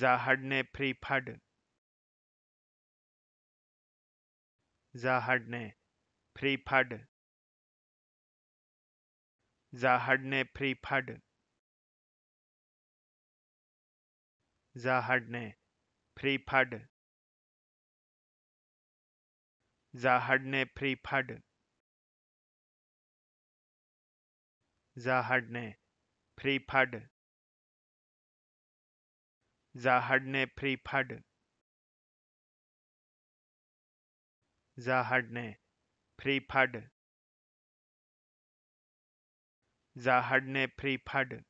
जाहड ने प्रीफर्ड जाहड ने प्रीफर्ड जाहड ने प्रीफर्ड जाहड ने प्रीफर्ड जाहड ने प्रीफर्ड जाहड ने preferred Zahdne Zahdne Prefad Zahdne Prefad